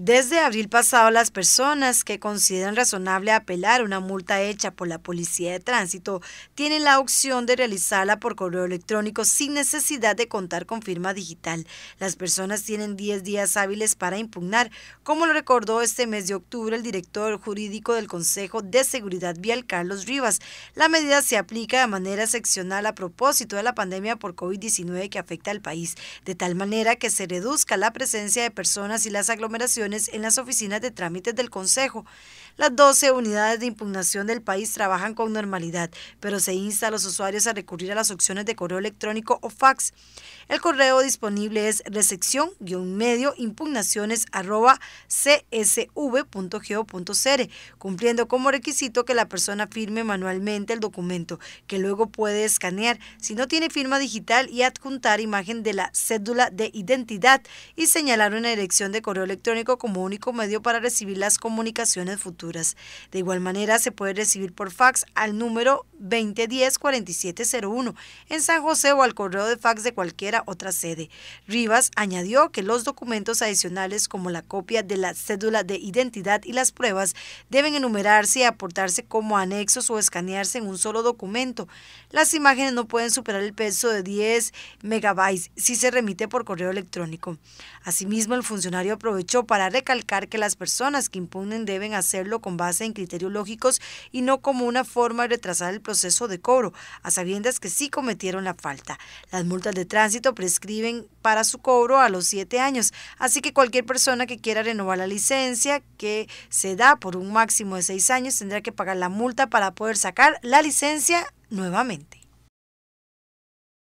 Desde abril pasado, las personas que consideran razonable apelar una multa hecha por la Policía de Tránsito tienen la opción de realizarla por correo electrónico sin necesidad de contar con firma digital. Las personas tienen 10 días hábiles para impugnar, como lo recordó este mes de octubre el director jurídico del Consejo de Seguridad Vial, Carlos Rivas. La medida se aplica de manera seccional a propósito de la pandemia por COVID-19 que afecta al país, de tal manera que se reduzca la presencia de personas y las aglomeraciones en las oficinas de trámites del Consejo. Las 12 unidades de impugnación del país trabajan con normalidad, pero se insta a los usuarios a recurrir a las opciones de correo electrónico o fax. El correo disponible es recepción medio impugnaciones cumpliendo como requisito que la persona firme manualmente el documento, que luego puede escanear si no tiene firma digital y adjuntar imagen de la cédula de identidad y señalar una dirección de correo electrónico como único medio para recibir las comunicaciones futuras. De igual manera, se puede recibir por fax al número 2010-4701 en San José o al correo de fax de cualquiera otra sede. Rivas añadió que los documentos adicionales como la copia de la cédula de identidad y las pruebas deben enumerarse y aportarse como anexos o escanearse en un solo documento. Las imágenes no pueden superar el peso de 10 megabytes si se remite por correo electrónico. Asimismo, el funcionario aprovechó para recalcar que las personas que impugnen deben hacerlo con base en criterios lógicos y no como una forma de retrasar el proceso de cobro, a sabiendas que sí cometieron la falta. Las multas de tránsito prescriben para su cobro a los siete años, así que cualquier persona que quiera renovar la licencia, que se da por un máximo de seis años, tendrá que pagar la multa para poder sacar la licencia nuevamente.